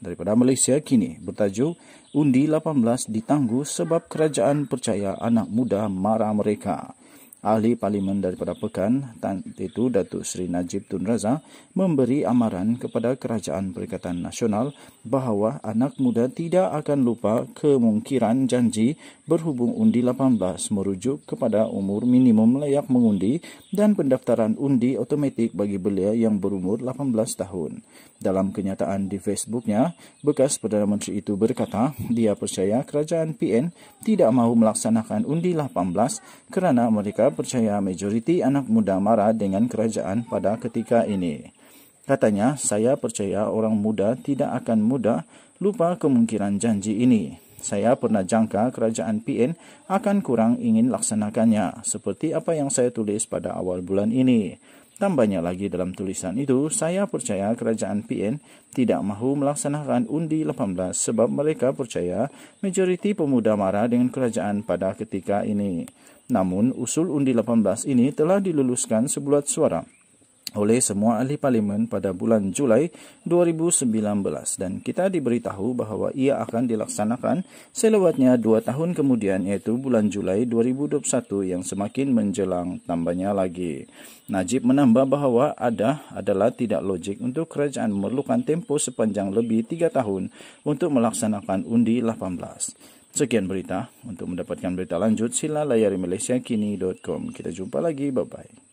daripada Malaysia kini bertajuk Undi 18 ditangguh sebab kerajaan percaya anak muda marah mereka ahli parlimen daripada Pekan, iaitu Datuk Seri Najib Tun Raza, memberi amaran kepada Kerajaan Perikatan Nasional bahawa anak muda tidak akan lupa kemungkiran janji berhubung undi 18 merujuk kepada umur minimum layak mengundi dan pendaftaran undi otomatik bagi belia yang berumur 18 tahun. Dalam kenyataan di Facebooknya, bekas Perdana Menteri itu berkata dia percaya kerajaan PN tidak mahu melaksanakan undi 18 kerana mereka percaya majoriti anak muda marah dengan kerajaan pada ketika ini. Katanya, saya percaya orang muda tidak akan mudah lupa kemungkinan janji ini. Saya pernah jangka kerajaan PN akan kurang ingin laksanakannya, seperti apa yang saya tulis pada awal bulan ini. Dan banyak lagi dalam tulisan itu, saya percaya kerajaan PN tidak mahu melaksanakan undi 18 sebab mereka percaya majoriti pemuda marah dengan kerajaan pada ketika ini. Namun, usul undi 18 ini telah diluluskan sebulat suara. oleh semua ahli parlemen pada bulan Julai 2019 dan kita diberitahu bahwa ia akan dilaksanakan selewatnya dua tahun kemudian yaitu bulan Julai 2021 yang semakin menjelang tambahnya lagi. Najib menambah bahwa ada adalah tidak logik untuk kerajaan memerlukan tempo sepanjang lebih tiga tahun untuk melaksanakan undi 18. Sekian berita. Untuk mendapatkan berita lanjut, sila layari malaysiakini.com. Kita jumpa lagi. Bye-bye.